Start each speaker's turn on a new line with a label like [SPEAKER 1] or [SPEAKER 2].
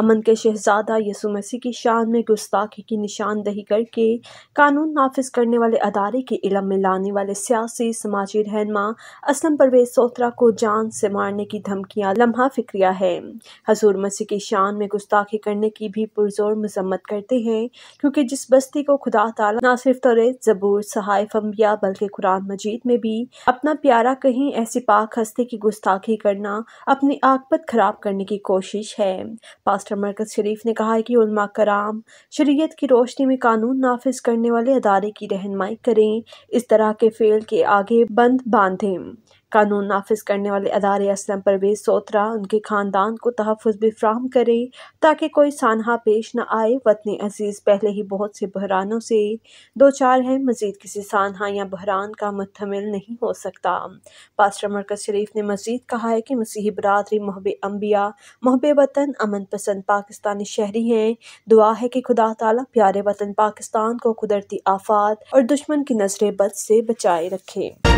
[SPEAKER 1] अमन के शहजादा यसु मसीह की शान में गुस्ताखी की निशानदही करके कानून नाफिज करने वाले अदारे के इलम में लाने वाले सियासी समाजी रहनमा असलम परवेज सोत्रा को जान से मारने की धमकियाँ लम्हा फिक्रिया है हजूर मसीह की शान में गुस्ताखी करने की भी पुरजोर मजम्मत करते हैं क्योंकि जिस बस्ती को खुदा तला ना सिर्फ तरे जबूर सहायफ अम्बिया बल्कि कुरान मजीद में भी अपना प्यारा कहीं ऐसी पाक हस्ती की गुस्ताखी करना अपनी आकबत खराब करने की कोशिश है पास्ट डॉक्टर मरकज़ शरीफ ने कहा है कि उलमा कराम शरीयत की रोशनी में कानून नाफिज करने वाले अदारे की रहनमाई करें इस तरह के फ़ेल के आगे बंद बांधें कानून नाफिज करने वाले अदारे असलम परवेज सोत्रा उनके ख़ानदान को तहफ़ भी फ्राहम करे ताकि कोई सानहा पेश न आए वतन अजीज़ पहले ही बहुत से बहरानों से दो चार हैं मज़ीद किसी सानहा या बहरान का मतमिल नहीं हो सकता पास्टर मरकज़ शरीफ ने मज़ीद कहा है कि मसीही बरदरी महब अम्बिया महब वतन अमन पसंद पाकिस्तानी शहरी हैं दुआ है कि खुदा तला प्यारे वतन पाकिस्तान को कुदरती आफात और दुश्मन की नज़र बद से बचाए रखे